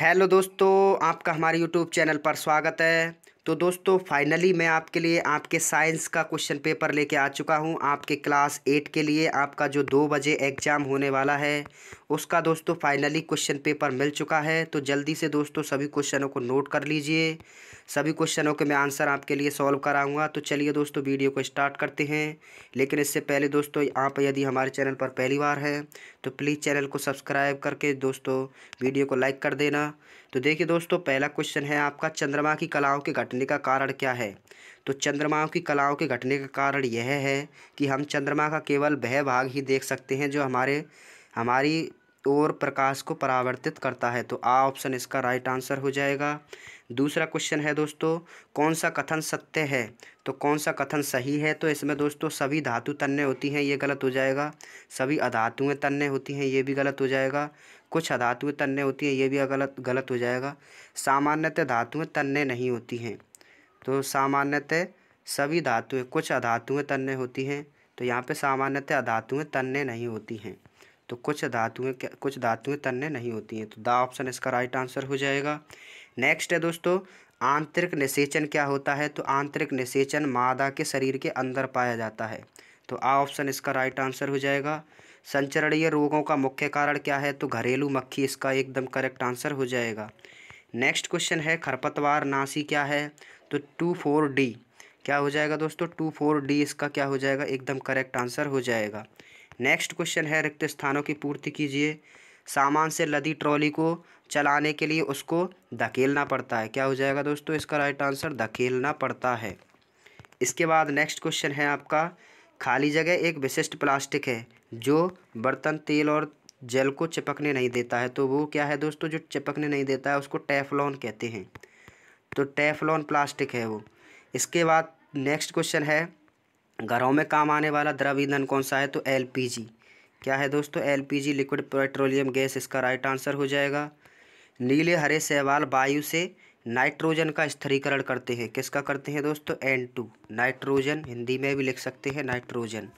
hello दोस्तों आपका हमारे यूट्यूब चैनल पर स्वागत है तो दोस्तों फाइनली मैं आपके लिए आपके साइंस का क्वेश्चन पेपर लेके आ चुका हूँ आपके क्लास एट के लिए आपका जो दो बजे एग्ज़ाम होने वाला है उसका दोस्तों फाइनली क्वेश्चन पेपर मिल चुका है तो जल्दी से दोस्तों सभी क्वेश्चनों को नोट कर लीजिए सभी क्वेश्चनों के मैं आंसर आपके लिए सॉल्व कराऊंगा तो चलिए दोस्तों वीडियो को स्टार्ट करते हैं लेकिन इससे पहले दोस्तों आप यदि हमारे चैनल पर पहली बार हैं तो प्लीज़ चैनल को सब्सक्राइब करके दोस्तों वीडियो को लाइक कर देना तो देखिए दोस्तों पहला क्वेश्चन है आपका चंद्रमा की कलाओं के घटने का कारण क्या है तो चंद्रमाओं की कलाओं के घटने का कारण यह है कि हम चंद्रमा का केवल वह भाग ही देख सकते हैं जो हमारे हमारी और प्रकाश को परावर्तित करता है तो आ ऑप्शन इसका राइट आंसर हो जाएगा दूसरा क्वेश्चन है दोस्तों कौन सा कथन सत्य है तो कौन सा कथन सही है तो इसमें दोस्तों सभी धातु तन्य होती हैं ये गलत हो जाएगा सभी अधातुएँ तन्य होती हैं ये भी गलत हो जाएगा कुछ अधातुएँ तन्य होती हैं ये भी गलत गलत हो जाएगा सामान्यतः धातुएँ तन्य नहीं होती हैं तो सामान्यतः सभी धातुएँ कुछ अधातुएँ तन्य होती हैं तो यहाँ पर सामान्यतः अधातुएँ तन्य नहीं होती हैं तो कुछ धातुएँ कुछ धातुएँ तन्य नहीं होती हैं तो द ऑप्शन इसका राइट आंसर हो जाएगा नेक्स्ट है दोस्तों आंतरिक निषेचन क्या होता है तो आंतरिक निषेचन मादा के शरीर के अंदर पाया जाता है तो आ ऑप्शन इसका राइट आंसर हो जाएगा संचरणीय रोगों का मुख्य कारण क्या है तो घरेलू मक्खी इसका एकदम करेक्ट आंसर हो जाएगा नेक्स्ट क्वेश्चन है खरपतवार नासी क्या है तो टू फोर डी क्या हो जाएगा दोस्तों टू फोर डी इसका क्या हो जाएगा एकदम करेक्ट आंसर हो जाएगा नेक्स्ट क्वेश्चन है रिक्त स्थानों की पूर्ति कीजिए सामान से लदी ट्रॉली को चलाने के लिए उसको धकेलना पड़ता है क्या हो जाएगा दोस्तों इसका राइट आंसर धकेलना पड़ता है इसके बाद नेक्स्ट क्वेश्चन है आपका खाली जगह एक विशिष्ट प्लास्टिक है जो बर्तन तेल और जल को चिपकने नहीं देता है तो वो क्या है दोस्तों जो चिपकने नहीं देता है उसको टेफलॉन कहते हैं तो टेफलॉन प्लास्टिक है वो इसके बाद नेक्स्ट क्वेश्चन है घरों में काम आने वाला द्रव ईंधन कौन सा है तो एलपीजी क्या है दोस्तों एलपीजी लिक्विड पेट्रोलियम गैस इसका राइट आंसर हो जाएगा नीले हरे सहवाल वायु से नाइट्रोजन का स्थिरीकरण करते हैं किसका करते हैं दोस्तों एन टू नाइट्रोजन हिंदी में भी लिख सकते हैं नाइट्रोजन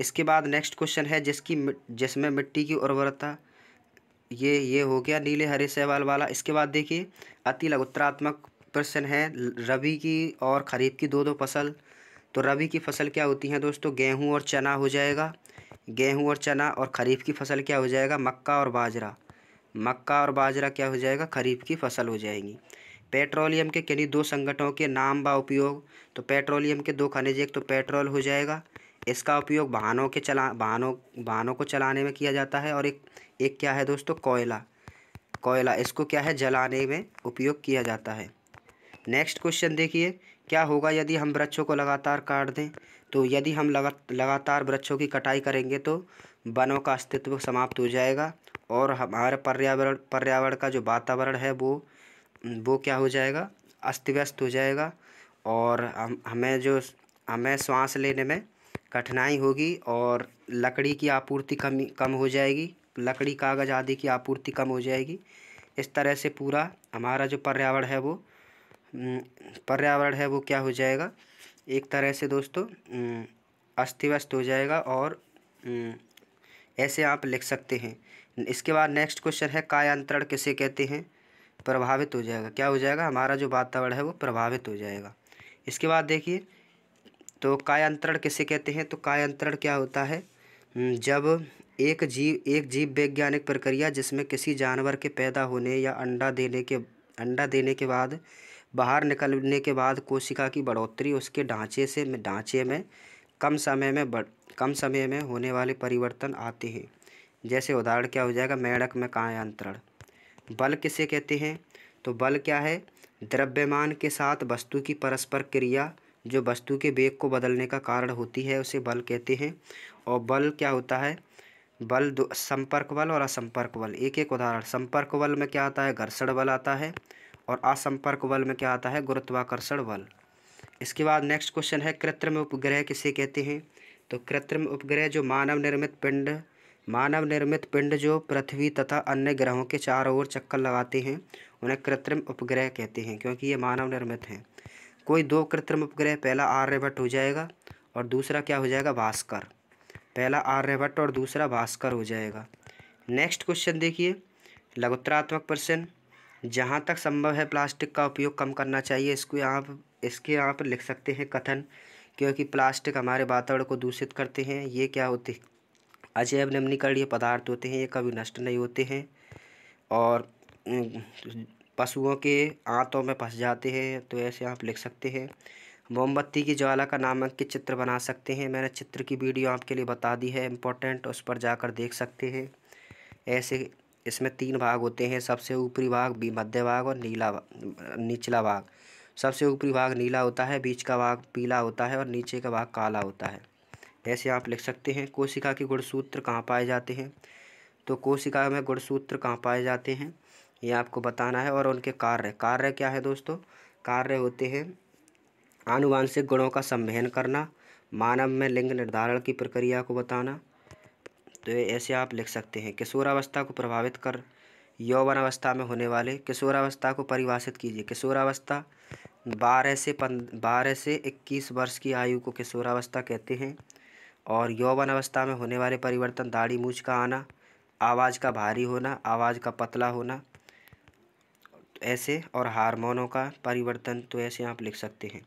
इसके बाद नेक्स्ट क्वेश्चन है जिसकी जिसमें मिट्टी की उर्वरता ये ये हो गया नीले हरे सहवाल वाला इसके बाद देखिए अति लघुत्रात्मक प्रश्न है रबी की और खरीफ की दो दो फसल तो रबी की फ़सल क्या होती है दोस्तों गेहूँ और चना हो जाएगा गेहूँ और चना और खरीफ की फ़सल क्या हो जाएगा मक्का और बाजरा मक्का और बाजरा क्या हो जाएगा खरीफ की फ़सल हो जाएगी पेट्रोलियम के किन्हीं दो संगठनों के नाम व उपयोग तो पेट्रोलियम के दो खनिज एक तो पेट्रोल हो जाएगा इसका उपयोग वाहनों के चला वाहनों वाहनों को चलाने में किया जाता है और एक एक क्या है दोस्तों कोयला कोयला इसको क्या है जलाने में उपयोग किया जाता है नेक्स्ट क्वेश्चन देखिए क्या होगा यदि हम वृक्षों को लगातार काट दें तो यदि हम लगा लगातार वृक्षों की कटाई करेंगे तो वनों का अस्तित्व समाप्त हो जाएगा और हमारे पर्यावरण पर्यावरण का जो वातावरण है वो वो क्या हो जाएगा अस्त व्यस्त हो जाएगा और हम हमें जो हमें सांस लेने में कठिनाई होगी और लकड़ी की आपूर्ति कम कम हो जाएगी लकड़ी कागज़ आदि की आपूर्ति कम हो जाएगी इस तरह से पूरा हमारा जो पर्यावरण है वो पर्यावरण है वो क्या हो जाएगा एक तरह से दोस्तों अस्त व्यस्त हो जाएगा और ऐसे आप लिख सकते हैं इसके बाद नेक्स्ट क्वेश्चन है कायांतरण किसे कहते हैं प्रभावित हो जाएगा क्या हो जाएगा हमारा जो वातावरण है वो प्रभावित हो जाएगा इसके बाद देखिए तो कायांतरण किसे कहते हैं तो कायांतरण क्या होता है जब एक जीव एक जीव वैज्ञानिक प्रक्रिया जिसमें किसी जानवर के पैदा होने या अंडा देने के अंडा देने के बाद बाहर निकलने के बाद कोशिका की बढ़ोतरी उसके ढांचे से ढांचे में कम समय में बढ़ कम समय में होने वाले परिवर्तन आते हैं जैसे उदाहरण क्या हो जाएगा मेढक में कायांतरण बल किसे कहते हैं तो बल क्या है द्रव्यमान के साथ वस्तु की परस्पर क्रिया जो वस्तु के वेग को बदलने का कारण होती है उसे बल कहते हैं और बल क्या होता है बल दो संपर्क बल और असंपर्क बल एक एक उदाहरण संपर्क बल में क्या आता है घर्षण बल आता है और असंपर्क बल में क्या आता है गुरुत्वाकर्षण बल इसके बाद नेक्स्ट क्वेश्चन है कृत्रिम उपग्रह किसे कहते हैं तो कृत्रिम उपग्रह जो मानव निर्मित पिंड मानव निर्मित पिंड जो पृथ्वी तथा अन्य ग्रहों के चारों ओर चक्कर लगाते हैं उन्हें कृत्रिम उपग्रह कहते हैं क्योंकि ये मानव निर्मित हैं कोई दो कृत्रिम उपग्रह पहला आर्यभट्ट हो जाएगा और दूसरा क्या हो जाएगा भास्कर पहला आर्यभट्ट और दूसरा भास्कर हो जाएगा नेक्स्ट क्वेश्चन देखिए लघुत्रात्मक प्रश्न जहाँ तक संभव है प्लास्टिक का उपयोग कम करना चाहिए इसको आप इसके आप लिख सकते हैं कथन क्योंकि प्लास्टिक हमारे वातावरण को दूषित करते हैं ये क्या होते अजैव निम्नीकरणीय पदार्थ होते हैं ये कभी नष्ट नहीं होते हैं और पशुओं के आंतों में फंस जाते हैं तो ऐसे आप लिख सकते हैं मोमबत्ती की ज्वाला का नामक के चित्र बना सकते हैं मैंने चित्र की वीडियो आपके लिए बता दी है इम्पोर्टेंट उस पर जाकर देख सकते हैं ऐसे इसमें तीन भाग होते हैं सबसे ऊपरी भाग मध्य भाग और नीला निचला भाग सबसे ऊपरी भाग नीला होता है बीच का भाग पीला होता है और नीचे का भाग काला होता है ऐसे आप लिख सकते हैं कोशिका के गुणसूत्र कहाँ पाए जाते हैं तो कोशिका में गुणसूत्र कहाँ पाए जाते हैं ये आपको बताना है और उनके कार्य कार्य क्या है दोस्तों कार्य होते हैं आनुवांशिक गुणों का सम्मेलन करना मानव में लिंग निर्धारण की प्रक्रिया को बताना तो ऐसे आप लिख सकते हैं किशोरावस्था को प्रभावित कर यौवन अवस्था में होने वाले किशोरावस्था को परिभाषित कीजिए किशोरावस्था बारह से पंद बारह से इक्कीस वर्ष की आयु को किशोरावस्था कहते हैं और यौवन अवस्था में होने वाले परिवर्तन दाढ़ी मूछ का आना आवाज़ का भारी होना आवाज़ का पतला होना ऐसे और हार्मोनों का परिवर्तन तो ऐसे आप लिख सकते हैं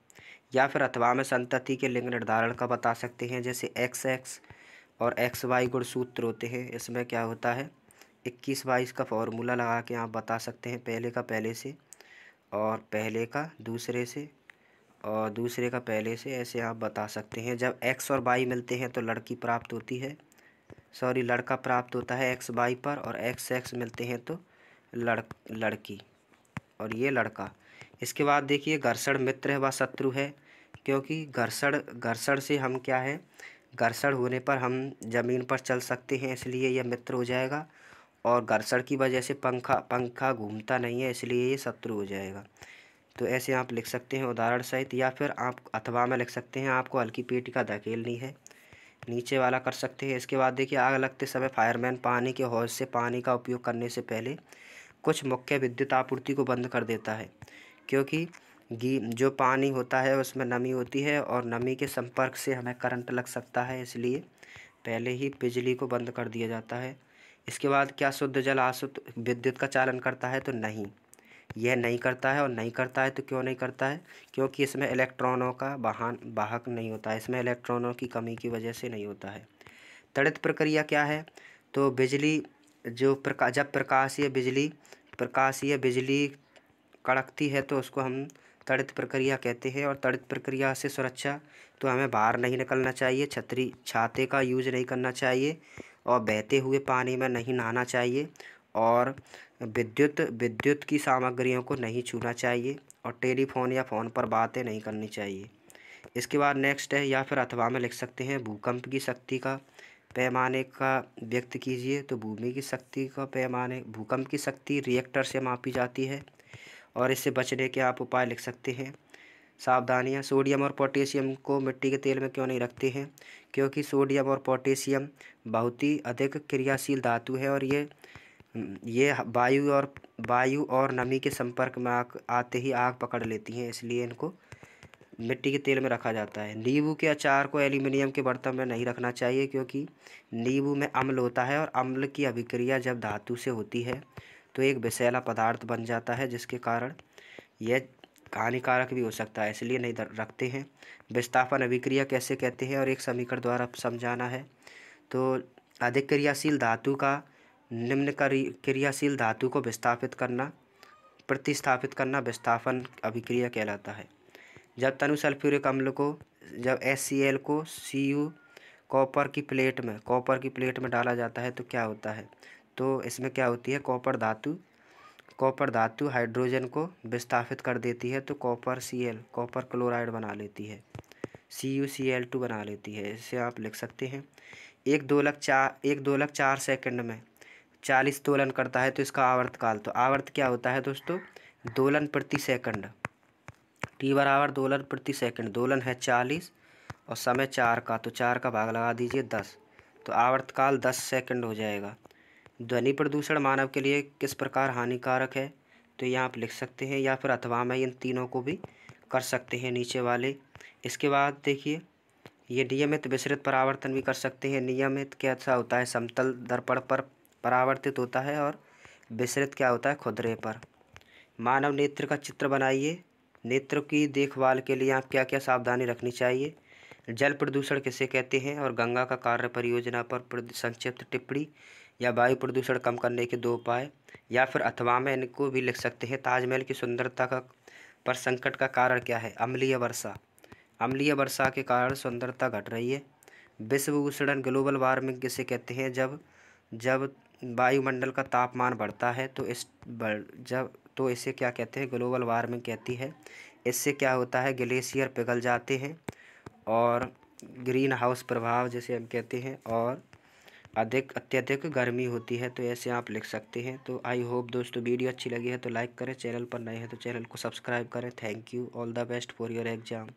या फिर अथवा में संतति के लिंग निर्धारण का बता सकते हैं जैसे एक्स एक्स और एक्स वाई गुण सूत्र होते हैं इसमें क्या होता है इक्कीस बाईस का फॉर्मूला लगा के आप बता सकते हैं पहले का पहले से और पहले का दूसरे से और दूसरे का पहले से ऐसे आप बता सकते हैं जब एक्स और बाई मिलते हैं तो लड़की प्राप्त होती है सॉरी लड़का प्राप्त होता है एक्स वाई पर और एक्स एक्स मिलते हैं तो लड़ लड़की और ये लड़का इसके बाद देखिए घर्षण मित्र है व शत्रु है क्योंकि घर्षण घर्षण से हम क्या है घर्षण होने पर हम ज़मीन पर चल सकते हैं इसलिए यह मित्र हो जाएगा और घर्षण की वजह से पंखा पंखा घूमता नहीं है इसलिए ये शत्रु हो जाएगा तो ऐसे आप लिख सकते हैं उदाहरण सहित या फिर आप अथवा में लिख सकते हैं आपको हल्की पेट का धकेलनी है नीचे वाला कर सकते हैं इसके बाद देखिए आग लगते समय फायरमैन पानी के हौज से पानी का उपयोग करने से पहले कुछ मुख्य विद्युत आपूर्ति को बंद कर देता है क्योंकि गी जो पानी होता है उसमें नमी होती है और नमी के संपर्क से हमें करंट लग सकता है इसलिए पहले ही बिजली को बंद कर दिया जाता है इसके बाद क्या शुद्ध जल आशुद्ध विद्युत का चालन करता है तो नहीं यह नहीं करता है और नहीं करता है तो क्यों नहीं करता है क्योंकि इसमें इलेक्ट्रॉनों का वाहन वाहक नहीं होता है इसमें इलेक्ट्रॉनों की कमी की वजह से नहीं होता है तड़ित प्रक्रिया क्या है तो बिजली जो प्रका जब प्रकाशीय बिजली प्रकाशीय बिजली कड़कती है तो उसको हम तड़ित प्रक्रिया कहते हैं और तड़ित प्रक्रिया से सुरक्षा तो हमें बाहर नहीं निकलना चाहिए छतरी छाते का यूज नहीं करना चाहिए और बहते हुए पानी में नहीं नहाना चाहिए और विद्युत विद्युत की सामग्रियों को नहीं छूना चाहिए और टेलीफोन या फ़ोन पर बातें नहीं करनी चाहिए इसके बाद नेक्स्ट है या फिर अथवा में लिख सकते हैं भूकंप की शक्ति का पैमाने का व्यक्त कीजिए तो भूमि की शक्ति का पैमाने भूकंप की शक्ति रिएक्टर से मापी जाती है और इससे बचने के आप उपाय लिख सकते हैं सावधानियाँ सोडियम और पोटेशियम को मिट्टी के तेल में क्यों नहीं रखते हैं क्योंकि सोडियम और पोटेशियम बहुत ही अधिक क्रियाशील धातु है और ये ये वायु और वायु और नमी के संपर्क में आग आते ही आग पकड़ लेती हैं इसलिए इनको मिट्टी के तेल में रखा जाता है नींबू के अचार को एल्यूमिनियम के बर्तन में नहीं रखना चाहिए क्योंकि नींबू में अम्ल होता है और अम्ल की अभिक्रिया जब धातु से होती है तो एक विषैला पदार्थ बन जाता है जिसके कारण यह हानिकारक भी हो सकता है इसलिए नहीं रखते हैं विस्थापन अभिक्रिया कैसे कहते हैं और एक समीकरण द्वारा समझाना है तो अधिक क्रियाशील धातु का निम्न क्रियाशील धातु को विस्थापित करना प्रतिस्थापित करना विस्थापन अभिक्रिया कहलाता है जब तनु सल्फ्यूरिक अम्ल को जब एस को सी कॉपर की प्लेट में कॉपर की प्लेट में डाला जाता है तो क्या होता है तो इसमें क्या होती है कॉपर धातु कॉपर धातु हाइड्रोजन को विस्थापित कर देती है तो copper C L copper chloride बना लेती है C U C L two बना लेती है इसे आप लिख सकते हैं एक दोलक चार एक दोलक चार सेकंड में चालीस दोलन करता है तो इसका आवर्त काल तो आवर्त क्या होता है दोस्तों दोलन प्रति सेकंड टी बराबर दोलन प्रति सेकंड दोलन है चालीस और समय चार का तो चार का भाग लगा दीजिए दस तो आवर्तकाल दस सेकंड हो जाएगा ध्वनि प्रदूषण मानव के लिए किस प्रकार हानिकारक है तो यहाँ आप लिख सकते हैं या फिर अथवा में इन तीनों को भी कर सकते हैं नीचे वाले इसके बाद देखिए ये नियमित विसरित परावर्तन भी कर सकते हैं नियमित क्या अच्छा होता है समतल दर्पण पर परावर्तित होता है और विसरित क्या होता है खुदरे पर मानव नेत्र का चित्र बनाइए नेत्र की देखभाल के लिए आप क्या क्या सावधानी रखनी चाहिए जल प्रदूषण किसे कहते हैं और गंगा का कार्य परियोजना पर संक्षिप्त टिप्पणी या वायु प्रदूषण कम करने के दो उपाय या फिर अथवा में इनको भी लिख सकते हैं ताजमहल की सुंदरता का पर संकट का कारण क्या है अम्लीय वर्षा अम्लीय वर्षा के कारण सुंदरता घट रही है विश्व उष्णन ग्लोबल वार्मिंग किसे कहते हैं जब जब वायुमंडल का तापमान बढ़ता है तो इस बढ़ जब तो इसे क्या कहते हैं ग्लोबल वार्मिंग कहती है इससे क्या होता है ग्लेशियर पिघल जाते हैं और ग्रीन हाउस प्रभाव जिसे हम कहते हैं और अधिक अत्यधिक गर्मी होती है तो ऐसे आप लिख सकते हैं तो आई होप दोस्तों वीडियो अच्छी लगी है तो लाइक करें चैनल पर नए हैं तो चैनल को सब्सक्राइब करें thank you all the best for your exam